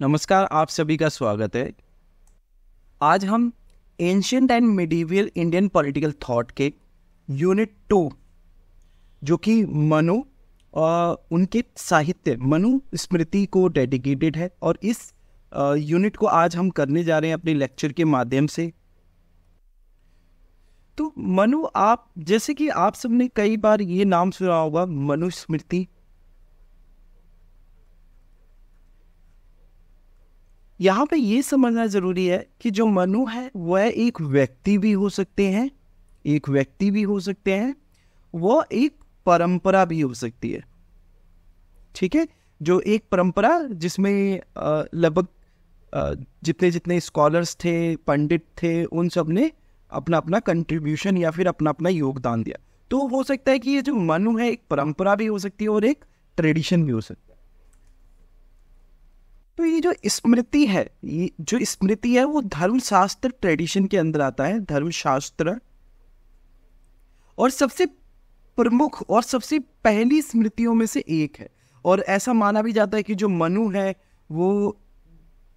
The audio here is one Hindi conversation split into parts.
नमस्कार आप सभी का स्वागत है आज हम ancient and medieval Indian political thought के यूनिट टू जो कि मनु उनके साहित्य मनु स्मृति को डेडिकेटेड है और इस यूनिट को आज हम करने जा रहे हैं अपने लेक्चर के माध्यम से तो मनु आप जैसे कि आप सबने कई बार ये नाम सुना होगा मनुस्मृति यहाँ पे ये समझना ज़रूरी है कि जो मनु है वह एक व्यक्ति भी हो सकते हैं एक व्यक्ति भी हो सकते हैं वह एक परंपरा भी हो सकती है ठीक है जो एक परंपरा जिसमें लगभग जितने जितने स्कॉलर्स थे पंडित थे उन सब ने अपना अपना कंट्रीब्यूशन या फिर अपना अपना योगदान दिया तो हो सकता है कि ये जो मनु है एक परंपरा भी हो सकती है और एक ट्रेडिशन भी हो सकता है तो ये जो स्मृति है ये जो स्मृति है वो धर्मशास्त्र ट्रेडिशन के अंदर आता है धर्मशास्त्र और सबसे प्रमुख और सबसे पहली स्मृतियों में से एक है और ऐसा माना भी जाता है कि जो मनु है वो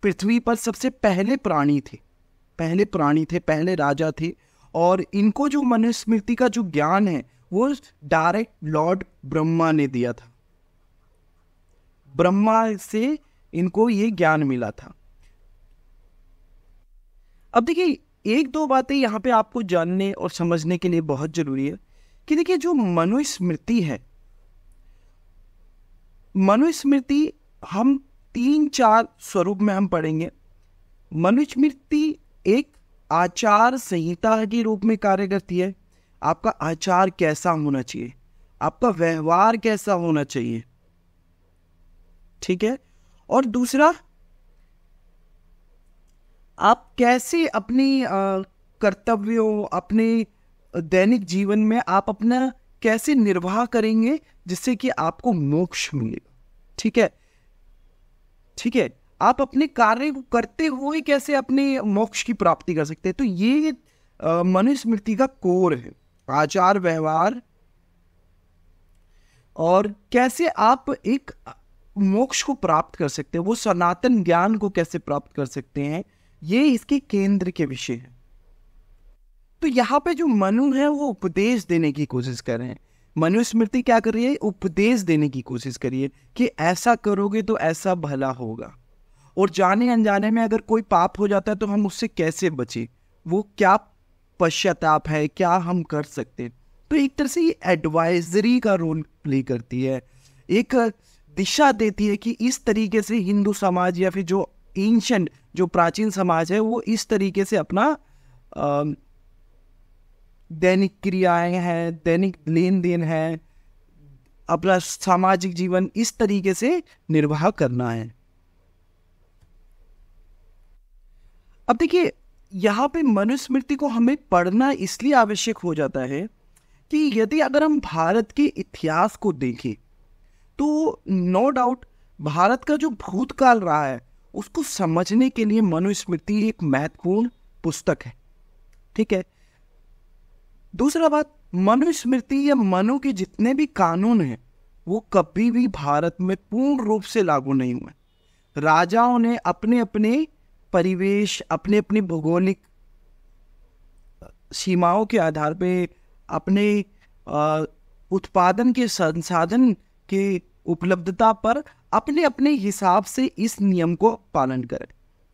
पृथ्वी पर सबसे पहले प्राणी थे पहले प्राणी थे पहले राजा थे और इनको जो मनुस्मृति का जो ज्ञान है वो डायरेक्ट लॉर्ड ब्रह्मा ने दिया था ब्रह्मा से इनको ये ज्ञान मिला था अब देखिए एक दो बातें यहाँ पे आपको जानने और समझने के लिए बहुत जरूरी है कि देखिए जो मनुस्मृति है मनुस्मृति हम तीन चार स्वरूप में हम पढ़ेंगे मनुस्मृति एक आचार संहिता के रूप में कार्य करती है आपका आचार कैसा होना चाहिए आपका व्यवहार कैसा होना चाहिए ठीक है और दूसरा आप कैसे अपनी कर्तव्यों अपने दैनिक जीवन में आप अपना कैसे निर्वाह करेंगे जिससे कि आपको मोक्ष मिलेगा ठीक है ठीक है आप अपने कार्य को करते हुए कैसे अपने मोक्ष की प्राप्ति कर सकते हैं तो ये मनुस्मृति का कोर है आचार व्यवहार और कैसे आप एक मोक्ष को प्राप्त कर सकते हैं वो सनातन ज्ञान को कैसे प्राप्त कर सकते हैं ये इसके केंद्र के विषय है तो यहाँ पे जो मनु है वो उपदेश देने की कोशिश कर रहे हैं मनुस्मृति क्या कर रही है उपदेश देने की कोशिश करिए कि ऐसा करोगे तो ऐसा भला होगा और जाने अनजाने में अगर कोई पाप हो जाता है तो हम उससे कैसे बचे वो क्या पश्चाताप है क्या हम कर सकते हैं तो एक तरह से ये एडवाइजरी का रोल प्ले करती है एक दिशा देती है कि इस तरीके से हिंदू समाज या फिर जो एंशंट जो प्राचीन समाज है वो इस तरीके से अपना दैनिक क्रियाएं हैं दैनिक लेन देन है अपना सामाजिक जीवन इस तरीके से निर्वाह करना है अब देखिए यहाँ पे मनुस्मृति को हमें पढ़ना इसलिए आवश्यक हो जाता है कि यदि अगर हम भारत के इतिहास को देखें तो नो डाउट भारत का जो भूतकाल रहा है उसको समझने के लिए मनुस्मृति एक महत्वपूर्ण पुस्तक है ठीक है दूसरा बात मनुस्मृति या मनु के जितने भी कानून हैं वो कभी भी भारत में पूर्ण रूप से लागू नहीं हुए राजाओं ने अपने अपने परिवेश अपने अपने भौगोलिक सीमाओं के आधार पे अपने उत्पादन के संसाधन के उपलब्धता पर अपने अपने हिसाब से इस नियम को पालन करें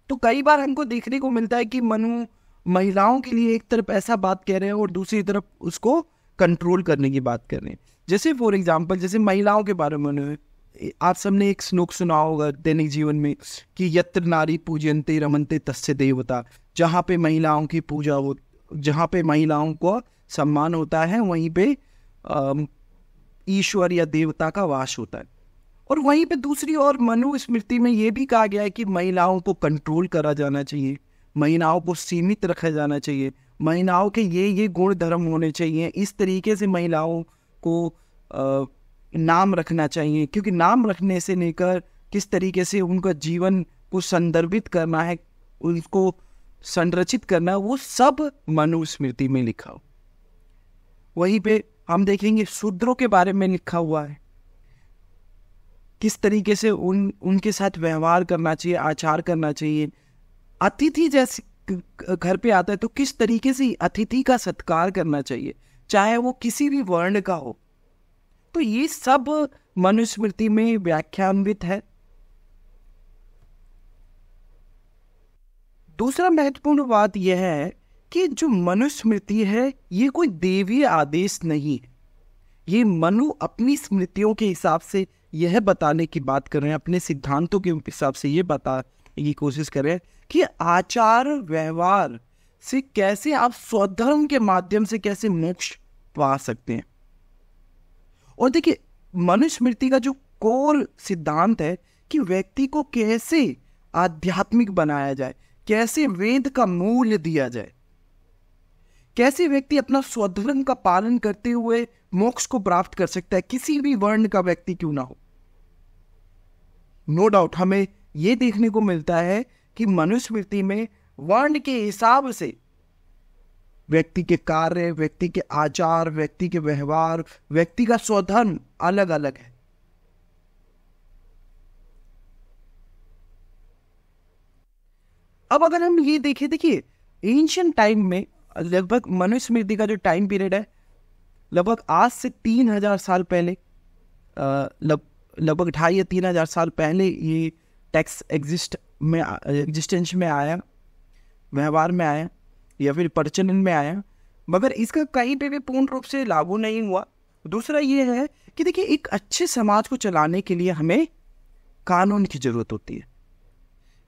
तो कई बार हमको देखने को मिलता है कि मनु महिलाओं के लिए एक तरफ ऐसा बात कह रहे हैं और दूसरी तरफ उसको कंट्रोल करने की बात कर रहे हैं जैसे फॉर एग्जाम्पल जैसे महिलाओं के बारे में आप सबने एक श्लोक सुना होगा दैनिक जीवन में कि यत्र नारी पूजनते रमनते तस्य देवता जहाँ पे महिलाओं की पूजा हो जहाँ पे महिलाओं को सम्मान होता है वहीं पे ईश्वर या देवता का वास होता है और वहीं पे दूसरी ओर मनु स्मृति में ये भी कहा गया है कि महिलाओं को कंट्रोल करा जाना चाहिए महिलाओं को सीमित रखा जाना चाहिए महिलाओं के ये ये गुण धर्म होने चाहिए इस तरीके से महिलाओं को आ, नाम रखना चाहिए क्योंकि नाम रखने से लेकर किस तरीके से उनका जीवन को संदर्भित करना है उनको संरचित करना वो सब मनुस्मृति में लिखा हो वहीं पे हम देखेंगे शूद्रों के बारे में लिखा हुआ है किस तरीके से उन उनके साथ व्यवहार करना चाहिए आचार करना चाहिए अतिथि जैसे घर पे आता है तो किस तरीके से अतिथि का सत्कार करना चाहिए चाहे वो किसी भी वर्ण का हो तो ये सब मनुस्मृति में व्याख्यान्वित है दूसरा महत्वपूर्ण बात यह है कि जो मनुस्मृति है ये कोई देवी आदेश नहीं है ये मनु अपनी स्मृतियों के हिसाब से यह बताने की बात कर रहे हैं अपने सिद्धांतों के हिसाब से ये बताने की कोशिश कर रहे हैं कि आचार व्यवहार से कैसे आप स्वधर्म के माध्यम से कैसे मोक्ष पा सकते हैं और देखिए मनुस्मृति का जो कोर सिद्धांत है कि व्यक्ति को कैसे आध्यात्मिक बनाया जाए कैसे वेद का मूल्य दिया जाए कैसे व्यक्ति अपना स्वधर्म का पालन करते हुए मोक्ष को प्राप्त कर सकता है किसी भी वर्ण का व्यक्ति क्यों ना हो नो डाउट हमें ये देखने को मिलता है कि मनुस्मृति में वर्ण के हिसाब से व्यक्ति के कार्य व्यक्ति के आचार व्यक्ति के व्यवहार व्यक्ति का स्वधन अलग अलग है अब अगर हम ये देखें देखिए एंशियंट टाइम में लगभग मनुस्मृति का जो टाइम पीरियड है लगभग आज से तीन हजार साल पहले लग लगभग ढाई या तीन हज़ार साल पहले ये टैक्स एग्जिस्ट में एग्जिस्टेंस में आया व्यवहार में आया या फिर प्रचलन में आया मगर इसका कहीं पे भी पूर्ण रूप से लागू नहीं हुआ दूसरा ये है कि देखिए एक अच्छे समाज को चलाने के लिए हमें कानून की ज़रूरत होती है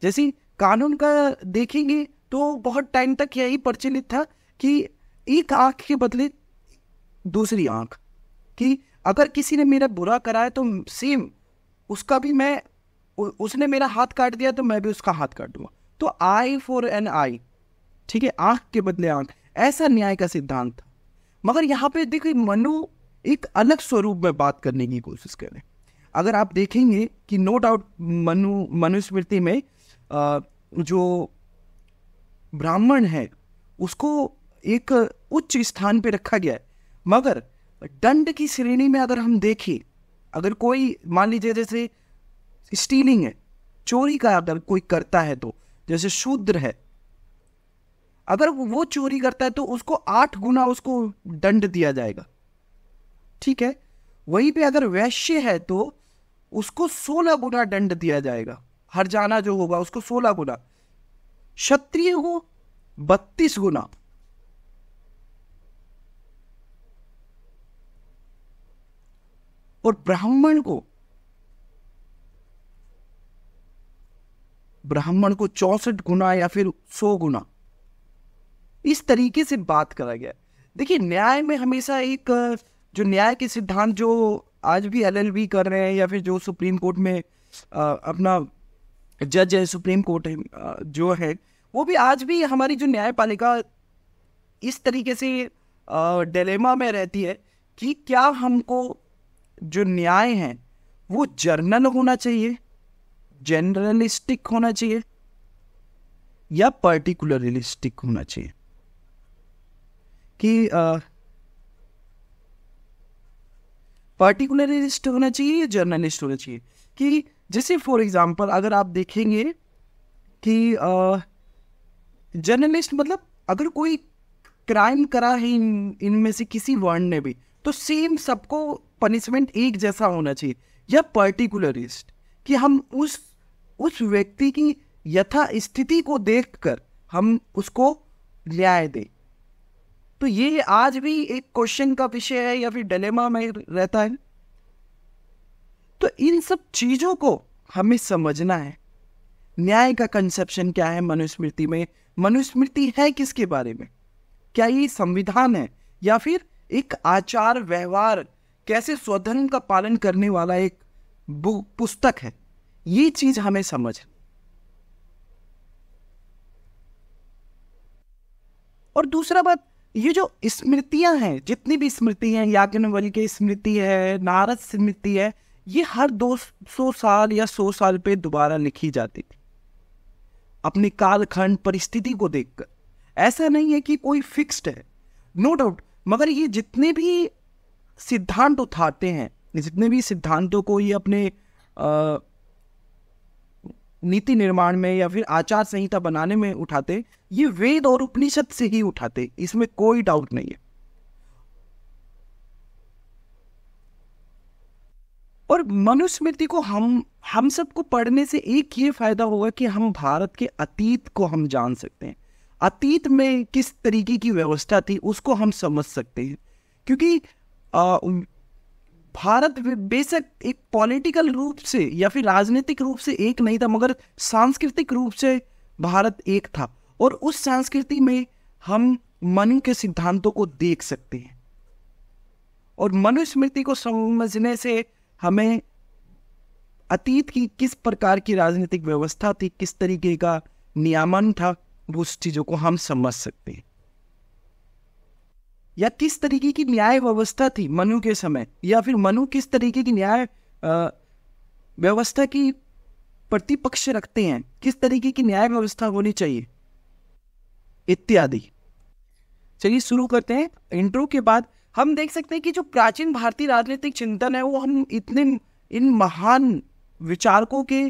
जैसे कानून का देखेंगे तो बहुत टाइम तक यही प्रचलित था कि एक आँख के बदले दूसरी आँख कि अगर किसी ने मेरा बुरा करा है तो सेम उसका भी मैं उसने मेरा हाथ काट दिया तो मैं भी उसका हाथ काट दूंगा तो आई फॉर एन आई ठीक है आंख के बदले आंख ऐसा न्याय का सिद्धांत था मगर यहाँ पे देखिए मनु एक अलग स्वरूप में बात करने की कोशिश करें अगर आप देखेंगे कि नो डाउट मनु मनुस्मृति में आ, जो ब्राह्मण है उसको एक उच्च स्थान पे रखा गया है मगर दंड की श्रेणी में अगर हम देखें अगर कोई मान लीजिए जैसे स्टीलिंग है चोरी का अगर कोई करता है तो जैसे शूद्र है अगर वो चोरी करता है तो उसको आठ गुना उसको दंड दिया जाएगा ठीक है वहीं पे अगर वैश्य है तो उसको सोलह गुना दंड दिया जाएगा हर जाना जो होगा उसको सोलह गुना क्षत्रिय हो बत्तीस गुना और ब्राह्मण को ब्राह्मण को चौसठ गुना या फिर सौ गुना इस तरीके से बात करा गया देखिए न्याय में हमेशा एक जो न्याय के सिद्धांत जो आज भी एलएलबी कर रहे हैं या फिर जो सुप्रीम कोर्ट में आ, अपना जज है सुप्रीम कोर्ट है जो है वो भी आज भी हमारी जो न्यायपालिका इस तरीके से डेलेमा में रहती है कि क्या हमको जो न्याय है वो जर्नल होना चाहिए जनरलिस्टिक होना चाहिए या पर्टिकुलरिस्टिक होना चाहिए कि पर्टिकुलरिस्ट होना चाहिए या जर्नलिस्ट होना चाहिए कि जैसे फॉर एग्जांपल अगर आप देखेंगे कि जर्नलिस्ट मतलब अगर कोई क्राइम करा है इन इनमें से किसी वर्ण ने भी तो सेम सबको पनिशमेंट एक जैसा होना चाहिए या पर्टिकुलरिस्ट कि हम उस उस व्यक्ति की यथा स्थिति को देखकर हम उसको न्याय दें तो ये आज भी एक क्वेश्चन का विषय है या फिर डलेमा में रहता है तो इन सब चीज़ों को हमें समझना है न्याय का कंसेप्शन क्या है मनुस्मृति में मनुस्मृति है किसके बारे में क्या ये संविधान है या फिर एक आचार व्यवहार कैसे स्वधर्म का पालन करने वाला एक पुस्तक है ये चीज हमें समझ और दूसरा बात ये जो स्मृतियां हैं जितनी भी स्मृति हैं याज्ञवल की स्मृति है नारद स्मृति है ये हर दो सौ साल या सौ साल पे दोबारा लिखी जाती थी अपने कालखंड परिस्थिति को देखकर ऐसा नहीं है कि कोई फिक्स्ड है नो no डाउट मगर ये जितने भी सिद्धांत उठाते हैं जितने भी सिद्धांतों को ये अपने नीति निर्माण में या फिर आचार संहिता बनाने में उठाते ये वेद और उपनिषद से ही उठाते इसमें कोई डाउट नहीं है और मनुस्मृति को हम हम सबको पढ़ने से एक ये फायदा होगा कि हम भारत के अतीत को हम जान सकते हैं अतीत में किस तरीके की व्यवस्था थी उसको हम समझ सकते हैं क्योंकि भारत बेशक एक पॉलिटिकल रूप से या फिर राजनीतिक रूप से एक नहीं था मगर सांस्कृतिक रूप से भारत एक था और उस संस्कृति में हम मनु के सिद्धांतों को देख सकते हैं और मनुस्मृति को समझने से हमें अतीत की किस प्रकार की राजनीतिक व्यवस्था थी किस तरीके का नियामन था उस चीज़ों को हम समझ सकते हैं या किस तरीके की न्याय व्यवस्था थी मनु के समय या फिर मनु किस तरीके की न्याय व्यवस्था की प्रतिपक्ष रखते हैं किस तरीके की न्याय व्यवस्था होनी चाहिए इत्यादि चलिए शुरू करते हैं इंट्रो के बाद हम देख सकते हैं कि जो प्राचीन भारतीय राजनीतिक चिंतन है वो हम इतने इन महान विचारकों के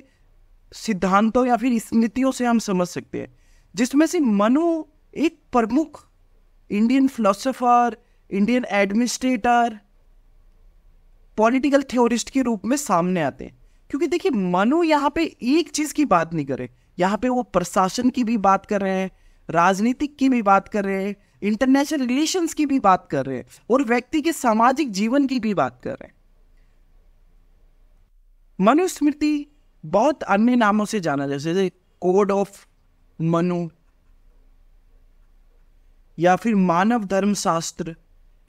सिद्धांतों या फिर स्मृतियों से हम समझ सकते हैं जिसमें से मनु एक प्रमुख Indian philosopher Indian administrator political theorist के रूप में सामने आते हैं क्योंकि देखिए मनु यहाँ पे एक चीज़ की बात नहीं करे यहाँ पे वो प्रशासन की भी बात कर रहे हैं राजनीतिक की भी बात कर रहे हैं इंटरनेशनल रिलेशंस की भी बात कर रहे हैं और व्यक्ति के सामाजिक जीवन की भी बात कर रहे हैं मनुस्मृति बहुत अन्य नामों से जाना जैसे कोड ऑफ मनु या फिर मानव धर्म शास्त्र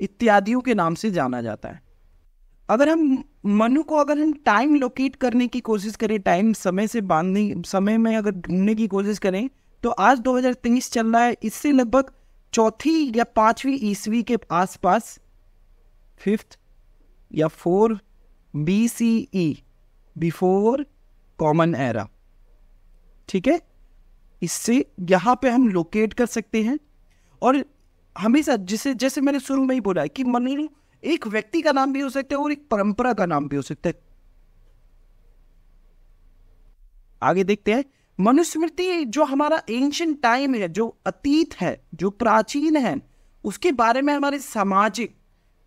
इत्यादियों के नाम से जाना जाता है अगर हम मनु को अगर हम टाइम लोकेट करने की कोशिश करें टाइम समय से बांधने समय में अगर ढूंढने की कोशिश करें तो आज 2023 चल रहा है इससे लगभग चौथी या पांचवी ईस्वी के आसपास फिफ्थ या four B C E before common era ठीक है इससे यहाँ पे हम लोकेट कर सकते हैं और हमेशा जिसे जैसे मैंने शुरू में ही बोला है कि मनु एक व्यक्ति का नाम भी हो सकता है और एक परंपरा का नाम भी हो सकता है आगे देखते हैं मनुस्मृति जो हमारा एंशियंट टाइम है जो अतीत है जो प्राचीन है उसके बारे में हमारे सामाजिक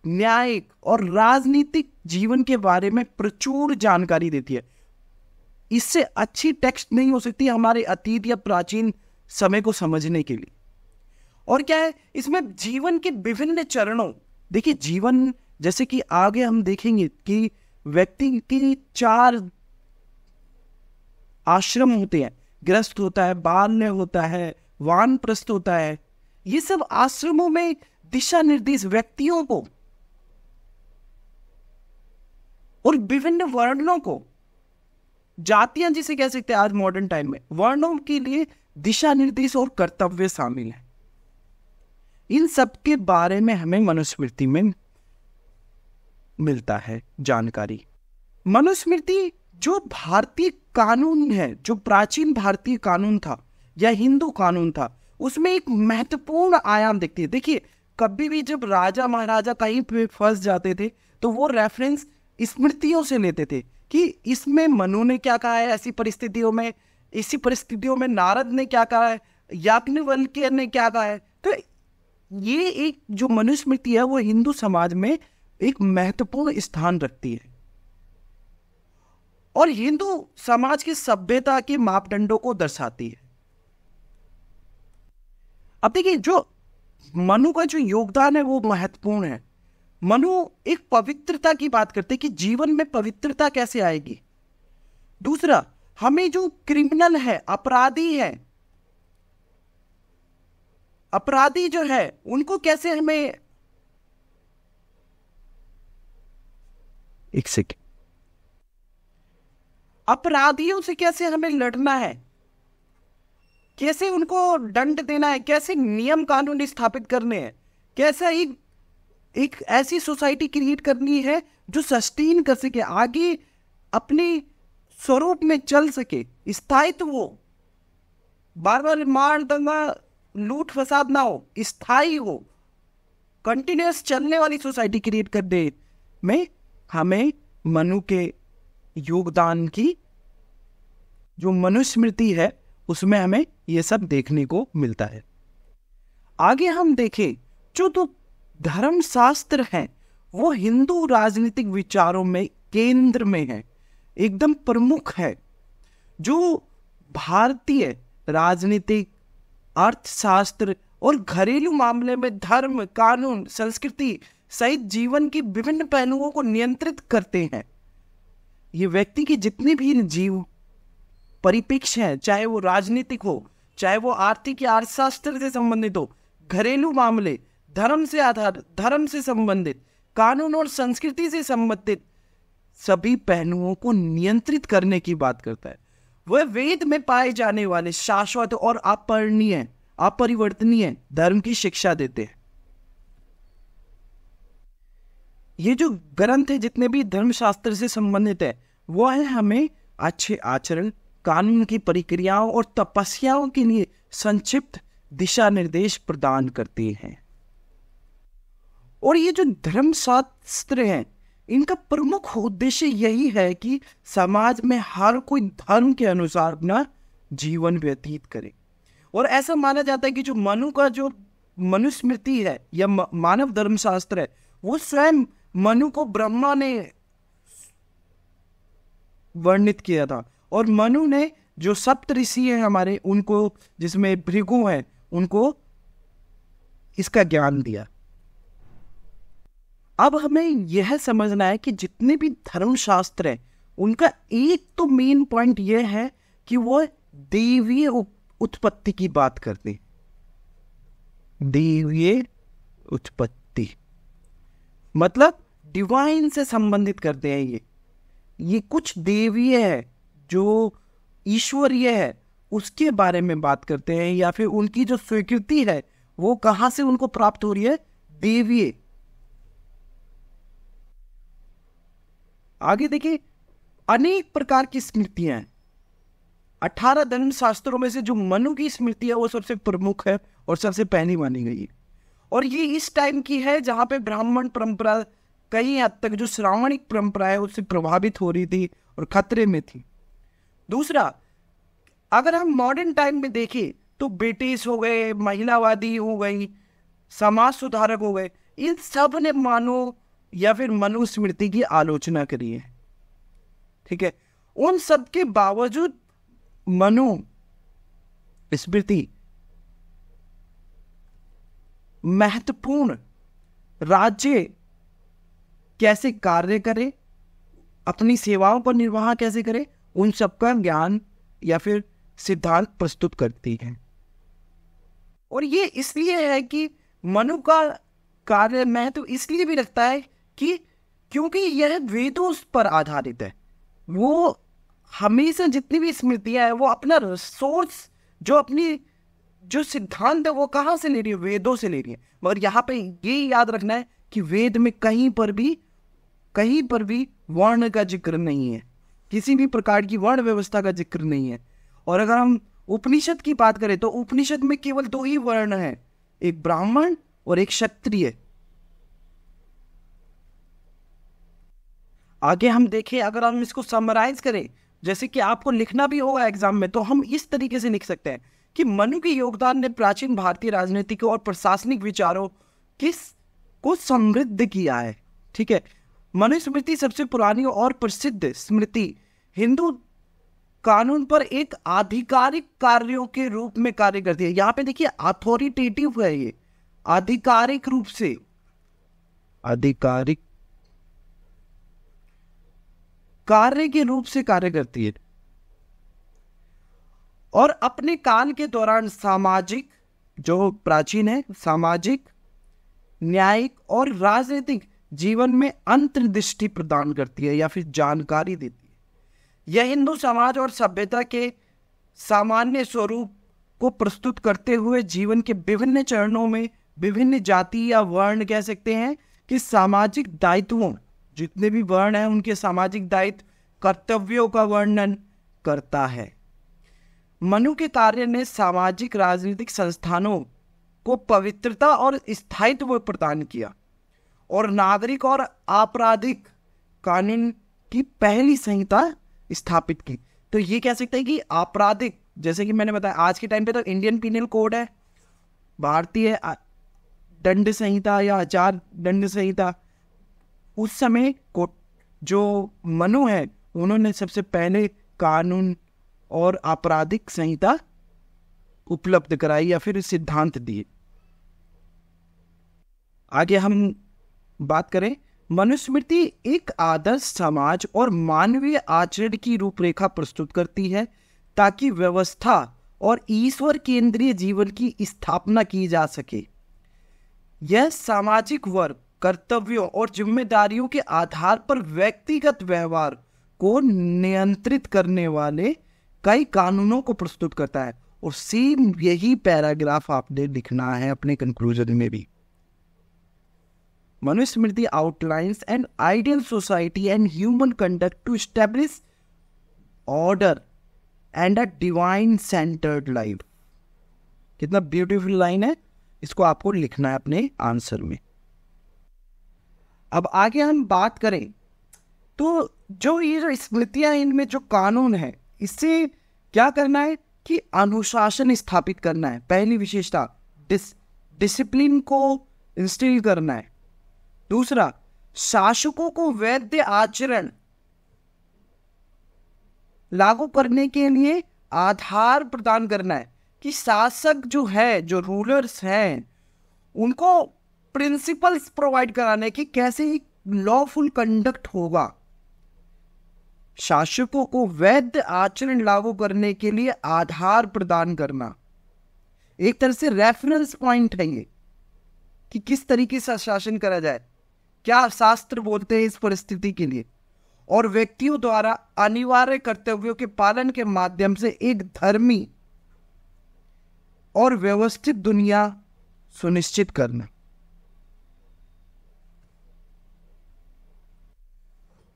न्यायिक और राजनीतिक जीवन के बारे में प्रचुर जानकारी देती है इससे अच्छी टेक्स्ट नहीं हो सकती हमारे अतीत या प्राचीन समय को समझने के लिए और क्या है इसमें जीवन के विभिन्न चरणों देखिए जीवन जैसे कि आगे हम देखेंगे कि व्यक्ति की चार आश्रम होते हैं ग्रस्त होता है बाल्य होता है वान प्रस्त होता है ये सब आश्रमों में दिशा निर्देश व्यक्तियों को और विभिन्न वर्णों को जातियां जिसे कह सकते हैं आज मॉडर्न टाइम में वर्णों के लिए दिशा निर्देश और कर्तव्य शामिल है इन सब के बारे में हमें मनुस्मृति में मिलता है जानकारी मनुस्मृति जो भारतीय कानून है जो प्राचीन भारतीय कानून था या हिंदू कानून था उसमें एक महत्वपूर्ण आयाम देखती है देखिए कभी भी जब राजा महाराजा कहीं पे फंस जाते थे तो वो रेफरेंस स्मृतियों से लेते थे कि इसमें मनु ने क्या कहा है ऐसी परिस्थितियों में इसी परिस्थितियों में नारद ने क्या कहा है याज्ञवल्क्य ने क्या कहा है तो ये एक जो मनुस्मृति है वो हिंदू समाज में एक महत्वपूर्ण स्थान रखती है और हिंदू समाज की सभ्यता के मापदंडों को दर्शाती है अब देखिए जो मनु का जो योगदान है वो महत्वपूर्ण है मनु एक पवित्रता की बात करते हैं कि जीवन में पवित्रता कैसे आएगी दूसरा हमें जो क्रिमिनल है अपराधी है अपराधी जो है उनको कैसे हमें एक सेकेंड अपराधियों से कैसे हमें लड़ना है कैसे उनको दंड देना है कैसे नियम कानून स्थापित करने हैं कैसा एक एक ऐसी सोसाइटी क्रिएट करनी है जो सस्टेन कर सके आगे अपने स्वरूप में चल सके स्थायित्व बार बार मार दंगा लूट फसाद ना हो स्थायी हो कंटिन्यूस चलने वाली सोसाइटी क्रिएट कर दे में हमें मनु के योगदान की जो मनुस्मृति है उसमें हमें ये सब देखने को मिलता है आगे हम देखें जो तो धर्मशास्त्र हैं वो हिंदू राजनीतिक विचारों में केंद्र में है एकदम प्रमुख है जो भारतीय राजनीतिक अर्थशास्त्र और घरेलू मामले में धर्म कानून संस्कृति सहित जीवन के विभिन्न पहलुओं को नियंत्रित करते हैं ये व्यक्ति की जितनी भी जीव परिपेक्ष है चाहे वो राजनीतिक हो चाहे वो आर्थिक या अर्थशास्त्र से संबंधित हो घरेलू मामले धर्म से आधार धर्म से संबंधित कानून और संस्कृति से संबंधित सभी पहलुओं को नियंत्रित करने की बात करता है वह वेद में पाए जाने वाले शाश्वत और अपरणीय अपरिवर्तनीय धर्म की शिक्षा देते हैं ये जो ग्रंथ है जितने भी धर्मशास्त्र से संबंधित है वो है हमें अच्छे आचरण कानून की प्रक्रियाओं और तपस्याओं के लिए संक्षिप्त दिशा निर्देश प्रदान करते हैं और ये जो धर्मशास्त्र हैं इनका प्रमुख उद्देश्य यही है कि समाज में हर कोई धर्म के अनुसार अपना जीवन व्यतीत करे और ऐसा माना जाता है कि जो मनु का जो मनुस्मृति है या मानव धर्मशास्त्र है वो स्वयं मनु को ब्रह्मा ने वर्णित किया था और मनु ने जो सप्त ऋषि हैं हमारे उनको जिसमें भृगु हैं उनको इसका ज्ञान दिया अब हमें यह समझना है कि जितने भी धर्मशास्त्र हैं उनका एक तो मेन पॉइंट यह है कि वो देवीय उत्पत्ति की बात करते देवीय उत्पत्ति मतलब डिवाइन से संबंधित करते हैं ये ये कुछ देवीय है जो ईश्वरीय है उसके बारे में बात करते हैं या फिर उनकी जो स्वीकृति है वो कहाँ से उनको प्राप्त हो रही है देवीय आगे देखिए अनेक प्रकार की स्मृतियां हैं अठारह धर्म शास्त्रों में से जो मनु की स्मृति है वो सबसे प्रमुख है और सबसे पहली मानी गई है और ये इस टाइम की है जहाँ पे ब्राह्मण परंपरा कई हद तक जो श्रावणिक परंपरा है उससे प्रभावित हो रही थी और खतरे में थी दूसरा अगर हम मॉडर्न टाइम में देखें तो ब्रिटिश हो गए महिलावादी हो गई समाज सुधारक हो गए इन सब ने मानो या फिर मनुस्मृति की आलोचना करिए ठीक है उन सब के बावजूद मनु स्मृति महत्वपूर्ण राज्य कैसे कार्य करे अपनी सेवाओं पर निर्वाह कैसे करे उन सबका ज्ञान या फिर सिद्धांत प्रस्तुत करती है और ये इसलिए है कि मनु का कार्य महत्व तो इसलिए भी रखता है कि क्योंकि यह वेदों पर आधारित है वो हमेशा जितनी भी स्मृतियां हैं वो अपना रिसोर्स जो अपनी जो सिद्धांत है वो कहाँ से ले रही है वेदों से ले रही है मगर यहाँ पे ये याद रखना है कि वेद में कहीं पर भी कहीं पर भी वर्ण का जिक्र नहीं है किसी भी प्रकार की वर्ण व्यवस्था का जिक्र नहीं है और अगर हम उपनिषद की बात करें तो उपनिषद में केवल दो ही वर्ण हैं एक ब्राह्मण और एक क्षत्रिय आगे हम देखें अगर हम इसको समराइज करें जैसे कि आपको लिखना भी होगा एग्जाम में तो हम इस तरीके से लिख सकते हैं कि मनु के योगदान ने प्राचीन भारतीय राजनीतिक और प्रशासनिक विचारों किस को समृद्ध किया है ठीक है मनुस्मृति सबसे पुरानी और प्रसिद्ध स्मृति हिंदू कानून पर एक आधिकारिक कार्यों के रूप में कार्य करती है यहाँ पे देखिए अथॉरिटेटिव है ये आधिकारिक रूप से आधिकारिक कार्य के रूप से कार्य करती है और अपने काल के दौरान सामाजिक जो प्राचीन है सामाजिक न्यायिक और राजनीतिक जीवन में अंतर्दृष्टि प्रदान करती है या फिर जानकारी देती है यह हिंदू समाज और सभ्यता के सामान्य स्वरूप को प्रस्तुत करते हुए जीवन के विभिन्न चरणों में विभिन्न जाति या वर्ण कह सकते हैं कि सामाजिक दायित्वों जितने भी वर्ण हैं उनके सामाजिक दायित्व कर्तव्यों का वर्णन करता है मनु के कार्य ने सामाजिक राजनीतिक संस्थानों को पवित्रता और स्थायित्व प्रदान किया और नागरिक और आपराधिक कानून की पहली संहिता स्थापित की तो ये कह सकते हैं कि आपराधिक जैसे कि मैंने बताया आज के टाइम पे तो इंडियन पीनल कोड है भारतीय दंड संहिता या आचार दंड संहिता उस समय को जो मनु है उन्होंने सबसे पहले कानून और आपराधिक संहिता उपलब्ध कराई या फिर सिद्धांत दिए आगे हम बात करें मनुस्मृति एक आदर्श समाज और मानवीय आचरण की रूपरेखा प्रस्तुत करती है ताकि व्यवस्था और ईश्वर केंद्रीय जीवन की स्थापना की जा सके यह सामाजिक वर्ग कर्तव्यों और जिम्मेदारियों के आधार पर व्यक्तिगत व्यवहार को नियंत्रित करने वाले कई कानूनों को प्रस्तुत करता है और सेम यही पैराग्राफ आपने लिखना है अपने कंक्लूजन में भी Manusmriti outlines and ideal society and human conduct to establish order and a divine centered life कितना ब्यूटीफुल लाइन है इसको आपको लिखना है अपने आंसर में अब आगे हम बात करें तो जो ये जो स्मृतियाँ इनमें जो कानून है इससे क्या करना है कि अनुशासन स्थापित करना है पहली विशेषता डिस डिसिप्लिन को इंस्टील करना है दूसरा शासकों को वैध आचरण लागू करने के लिए आधार प्रदान करना है कि शासक जो है जो रूलर्स हैं उनको प्रिंसिपल्स प्रोवाइड कराने की कैसे ही लॉफुल कंडक्ट होगा शासकों को वैध आचरण लागू करने के लिए आधार प्रदान करना एक तरह से रेफरेंस पॉइंट है ये कि किस तरीके से शासन करा जाए क्या शास्त्र बोलते हैं इस परिस्थिति के लिए और व्यक्तियों द्वारा अनिवार्य कर्तव्यों के पालन के माध्यम से एक धर्मी और व्यवस्थित दुनिया सुनिश्चित करना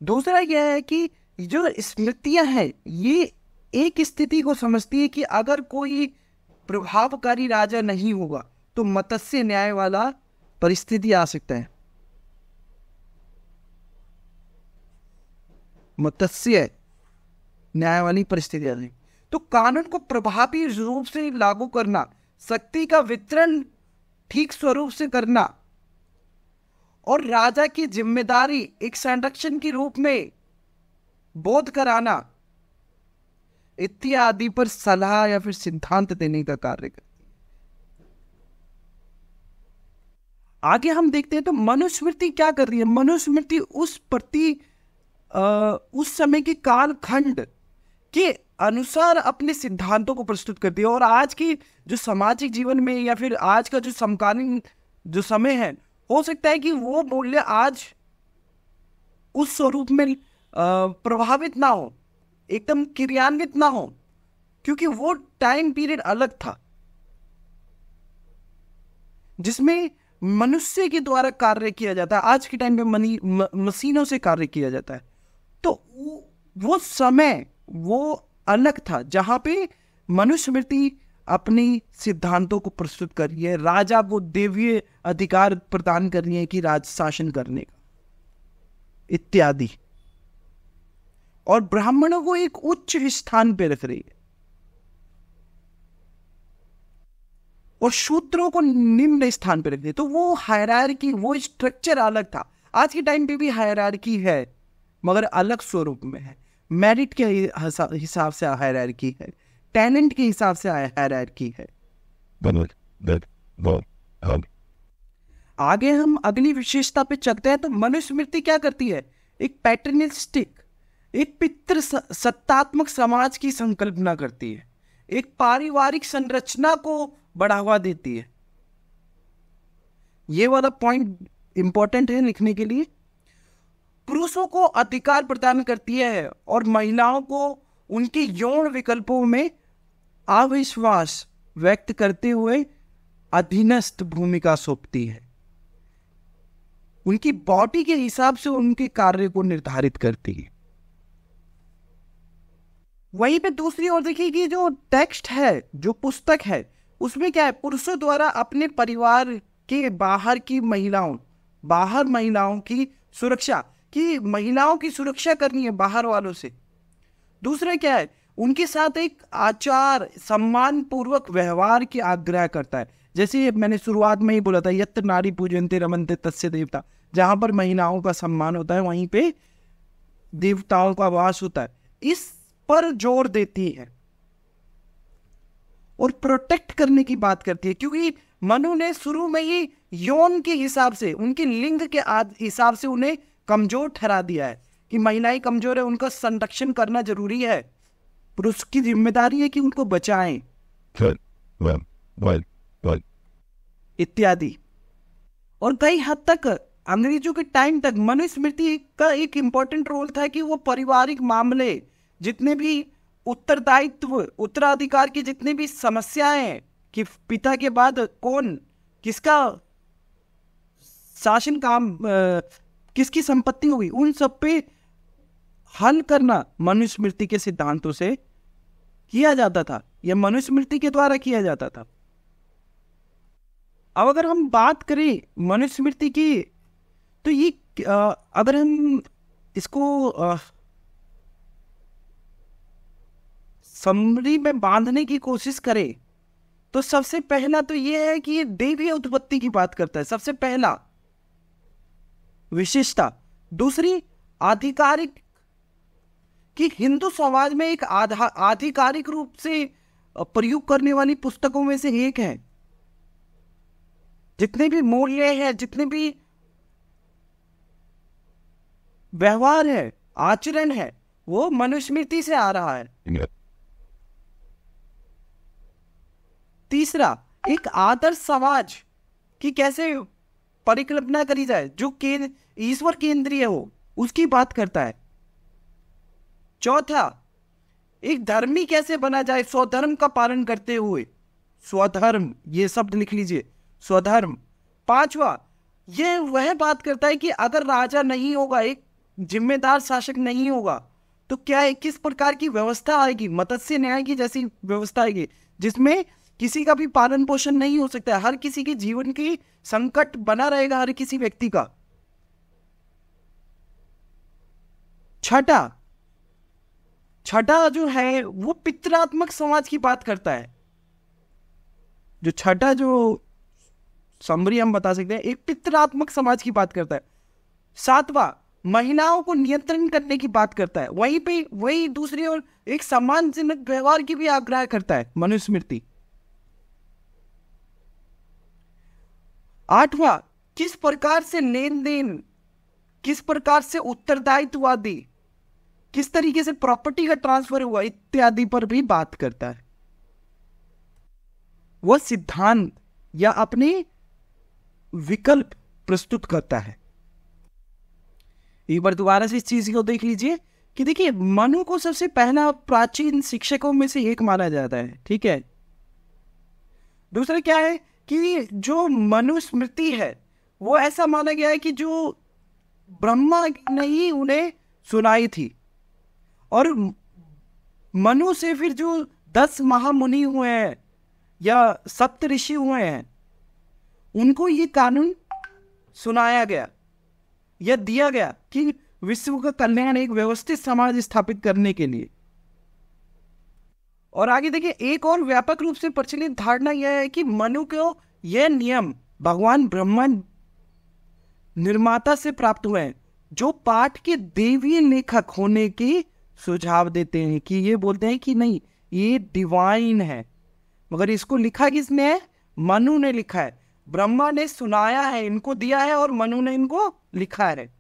दूसरा यह है कि जो स्मृतियां हैं ये एक स्थिति को समझती है कि अगर कोई प्रभावकारी राजा नहीं होगा तो मत्स्य न्याय वाला परिस्थिति आ सकता है मत्स्य न्याय वाली परिस्थिति आ सकती तो कानून को प्रभावी रूप से लागू करना शक्ति का वितरण ठीक स्वरूप से करना और राजा की जिम्मेदारी एक संरक्षण के रूप में बोध कराना इत्यादि पर सलाह या फिर सिद्धांत देने का कार्य करती आगे हम देखते हैं तो मनुस्मृति क्या कर रही है मनुस्मृति उस प्रति उस समय के कालखंड के अनुसार अपने सिद्धांतों को प्रस्तुत करती है और आज की जो सामाजिक जीवन में या फिर आज का जो समकालीन जो समय है हो सकता है कि वो मूल्य आज उस स्वरूप में प्रभावित ना हो एकदम क्रियान्वित ना हो क्योंकि वो टाइम पीरियड अलग था जिसमें मनुष्य के द्वारा कार्य किया जाता है आज के टाइम में मनी म, मशीनों से कार्य किया जाता है तो वो समय वो अलग था जहां पे मनुस्मृति अपने सिद्धांतों को प्रस्तुत कर रही है राजा को देवीय अधिकार प्रदान कर रही है कि राज शासन करने का इत्यादि और ब्राह्मणों को एक उच्च स्थान पर रख रही है और शूद्रों को निम्न स्थान पर रख रही है तो वो हायरार्की वो स्ट्रक्चर अलग था आज के टाइम पे भी की है मगर अलग स्वरूप में है मेरिट के हिसाब से हायरार्की है टैलेंट के हिसाब से हायरार्की है um, आगे हम अगली विशेषता पे चलते हैं तो मनुस्मृति क्या करती है एक पैटर्निस्टिक एक पितृ सत्तात्मक समाज की संकल्पना करती है एक पारिवारिक संरचना को बढ़ावा देती है ये वाला पॉइंट इंपॉर्टेंट है लिखने के लिए पुरुषों को अधिकार प्रदान करती है और महिलाओं को उनके यौन विकल्पों में अविश्वास व्यक्त करते हुए अधीनस्थ भूमिका सौंपती है उनकी बॉडी के हिसाब से उनके कार्य को निर्धारित करती है वहीं पे दूसरी ओर देखिए कि जो टेक्स्ट है जो पुस्तक है उसमें क्या है पुरुषों द्वारा अपने परिवार के बाहर की महिलाओं बाहर महिलाओं की सुरक्षा कि महिलाओं की सुरक्षा करनी है बाहर वालों से दूसरा क्या है उनके साथ एक आचार सम्मान पूर्वक व्यवहार की आग्रह करता है जैसे मैंने शुरुआत में ही बोला था यत्र नारी पूजनते रमनते तस्य देवता जहाँ पर महिलाओं का सम्मान होता है वहीं पे देवताओं का वास होता है इस पर जोर देती है और प्रोटेक्ट करने की बात करती है क्योंकि मनु ने शुरू में ही यौन के हिसाब से उनके लिंग के हिसाब से उन्हें कमजोर ठहरा दिया है कि महिलाएं कमजोर है उनका संरक्षण करना जरूरी है पर उसकी जिम्मेदारी है कि उनको बचाए इत्यादि और कई हद तक अंग्रेजों के टाइम तक मनुस्मृति का एक इम्पोर्टेंट रोल था कि वो पारिवारिक मामले जितने भी उत्तरदायित्व उत्तराधिकार की जितने भी समस्याएं कि पिता के बाद कौन किसका शासन काम किसकी संपत्ति होगी उन सब पे हल करना मनुस्मृति के सिद्धांतों से किया जाता था यह मनुस्मृति के द्वारा किया जाता था अब अगर हम बात करें मनुस्मृति की तो ये अगर हम इसको समरी में बांधने की कोशिश करें तो सबसे पहला तो यह है कि ये देवी उत्पत्ति की बात करता है सबसे पहला विशेषता दूसरी आधिकारिक क्योंकि हिंदू समाज में एक आधिकारिक रूप से प्रयोग करने वाली पुस्तकों में से एक है जितने भी मूल्य है जितने भी व्यवहार है आचरण है वो मनुस्मृति से आ रहा है तीसरा एक आदर्श समाज की कैसे परिकल्पना करी जाए जो केंद्र ईश्वर केंद्रीय हो उसकी बात करता है चौथा एक धर्मी कैसे बना जाए स्वधर्म का पालन करते हुए स्वधर्म ये शब्द लिख लीजिए स्वधर्म पांचवा यह वह बात करता है कि अगर राजा नहीं होगा एक जिम्मेदार शासक नहीं होगा तो क्या है किस प्रकार की व्यवस्था आएगी मत्स्य न्याय की जैसी व्यवस्था आएगी जिसमें किसी का भी पालन पोषण नहीं हो सकता हर किसी के जीवन की संकट बना रहेगा हर किसी व्यक्ति का छठा छठा जो है वो पितरात्मक समाज की बात करता है जो छठा जो समरी हम बता सकते हैं एक पितरात्मक समाज की बात करता है सातवां महिलाओं को नियंत्रण करने की बात करता है वहीं पे वही दूसरी ओर एक सम्मानजनक व्यवहार की भी आग्रह करता है मनुस्मृति आठवां किस प्रकार से लेन देन किस प्रकार से उत्तरदायित्ववादी किस तरीके से प्रॉपर्टी का ट्रांसफर हुआ इत्यादि पर भी बात करता है वह सिद्धांत या अपने विकल्प प्रस्तुत करता है एक बार दोबारा से इस चीज को देख लीजिए कि देखिए मनु को सबसे पहला प्राचीन शिक्षकों में से एक माना जाता है ठीक है दूसरा क्या है कि जो मनुस्मृति है वो ऐसा माना गया है कि जो ब्रह्मा नहीं उन्हें सुनाई थी और मनु से फिर जो दस महामुनि हुए हैं या सप्त ऋषि हुए हैं उनको ये कानून सुनाया गया या दिया गया कि विश्व का कल्याण एक व्यवस्थित समाज स्थापित करने के लिए और आगे देखिए एक और व्यापक रूप से प्रचलित धारणा यह है कि मनु को यह नियम भगवान ब्रह्म निर्माता से प्राप्त हुए हैं जो पाठ के देवी लेखक होने की सुझाव देते हैं कि ये बोलते हैं कि नहीं ये डिवाइन है मगर इसको लिखा किसने है मनु ने लिखा है ब्रह्मा ने सुनाया है इनको दिया है और मनु ने इनको लिखा है